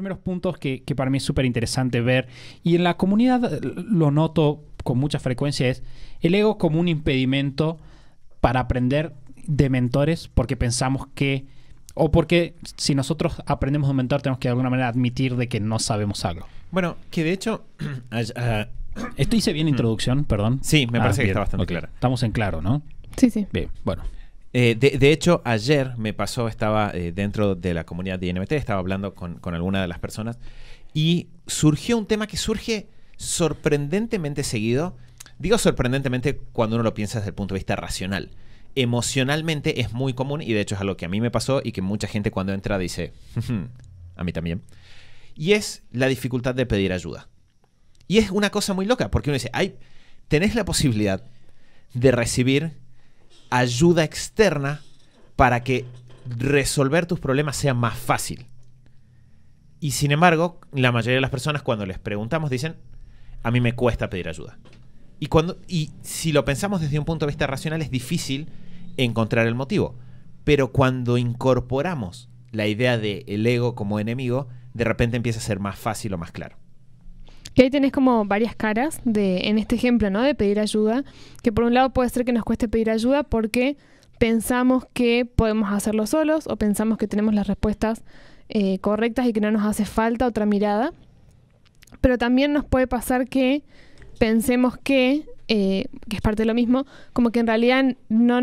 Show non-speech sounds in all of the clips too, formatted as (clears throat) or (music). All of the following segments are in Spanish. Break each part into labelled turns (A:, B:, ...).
A: primeros puntos que, para mí es súper interesante ver, y en la comunidad eh, lo noto con mucha frecuencia, es el ego como un impedimento para aprender de mentores porque pensamos que, o porque si nosotros aprendemos de un mentor tenemos que de alguna manera admitir de que no sabemos algo. Bueno, que de hecho... (clears throat) Ah, Esto hice bien introducción, perdón. Sí, me parece que ah, está bastante claro Estamos en claro, ¿no? Sí, sí.
B: Bien, bueno. Eh, de, hecho, ayer me pasó, estaba eh, dentro de la comunidad de INMT, estaba hablando con, alguna de las personas y surgió un tema que surge sorprendentemente seguido. Digo sorprendentemente cuando uno lo piensa desde el punto de vista racional. Emocionalmente es muy común y de hecho es algo que a mí me pasó y que mucha gente cuando entra dice, a mí también. Y es la dificultad de pedir ayuda. Y es una cosa muy loca porque uno dice, ay, tenés la posibilidad de recibir ayuda externa para que resolver tus problemas sea más fácil. Y sin embargo, la mayoría de las personas cuando les preguntamos dicen, a mí me cuesta pedir ayuda. Y, cuando, y si lo pensamos desde un punto de vista racional es difícil encontrar el motivo. Pero cuando incorporamos la idea del ego como enemigo, de repente empieza a ser más fácil o más claro.
C: Y ahí tenés como varias caras de, en este ejemplo, ¿no? De pedir ayuda, que por un lado puede ser que nos cueste pedir ayuda porque pensamos que podemos hacerlo solos o pensamos que tenemos las respuestas eh, correctas y que no nos hace falta otra mirada. Pero también nos puede pasar que pensemos que, eh, que es parte de lo mismo, como que en realidad no,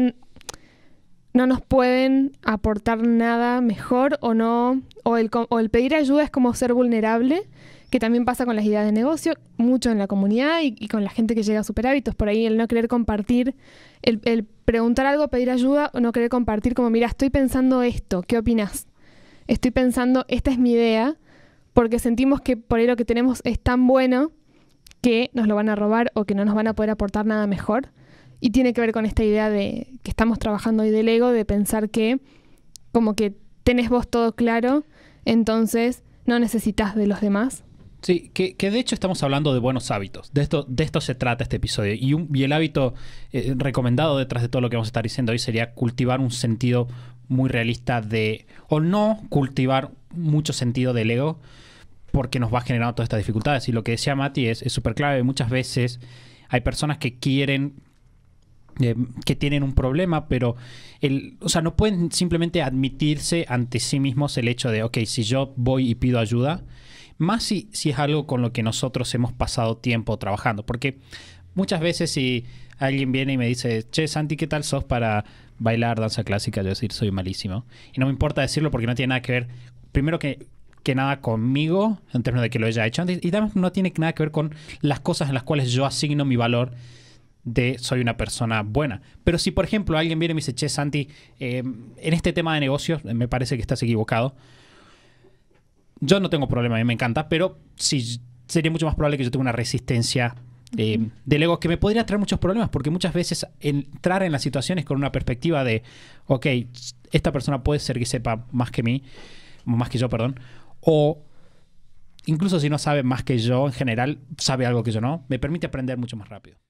C: nos pueden aportar nada mejor o no, o el, o el pedir ayuda es como ser vulnerable que también pasa con las ideas de negocio, mucho en la comunidad y, con la gente que llega a super hábitos, por ahí el no querer compartir, el, el, preguntar algo, pedir ayuda o no querer compartir como, mira, estoy pensando esto, ¿qué opinas? Estoy pensando, esta es mi idea, porque sentimos que por ahí lo que tenemos es tan bueno que nos lo van a robar o que no nos van a poder aportar nada mejor. Y tiene que ver con esta idea de que estamos trabajando hoy del ego, de pensar que como que tenés vos todo claro, entonces no necesitas de los demás
A: Sí, que, de hecho estamos hablando de buenos hábitos. De esto, de esto se trata este episodio. Y, el hábito eh, recomendado detrás de todo lo que vamos a estar diciendo hoy sería cultivar un sentido muy realista de. o no cultivar mucho sentido del ego, porque nos va generando todas estas dificultades. Y lo que decía Mati es súper clave. Muchas veces hay personas que quieren eh, que tienen un problema, pero el, o sea, no pueden simplemente admitirse ante sí mismos el hecho de, ok, si yo voy y pido ayuda, más si, si es algo con lo que nosotros hemos pasado tiempo trabajando. Porque muchas veces si alguien viene y me dice, che, Santi, ¿qué tal sos para bailar danza clásica? Yo decir, soy malísimo. Y no me importa decirlo porque no tiene nada que ver, primero que, que nada conmigo, en términos de que lo haya hecho antes, y también no tiene nada que ver con las cosas en las cuales yo asigno mi valor de soy una persona buena. Pero si, por ejemplo, alguien viene y me dice, che, Santi, eh, en este tema de negocios me parece que estás equivocado yo no tengo problema, a mí me encanta, pero sí, sería mucho más probable que yo tenga una resistencia eh, del ego que me podría traer muchos problemas, porque muchas veces entrar en las situaciones con una perspectiva de, ok, esta persona puede ser que sepa más que mí, más que yo, perdón, o incluso si no sabe más que yo en general, sabe algo que yo no, me permite aprender mucho más rápido.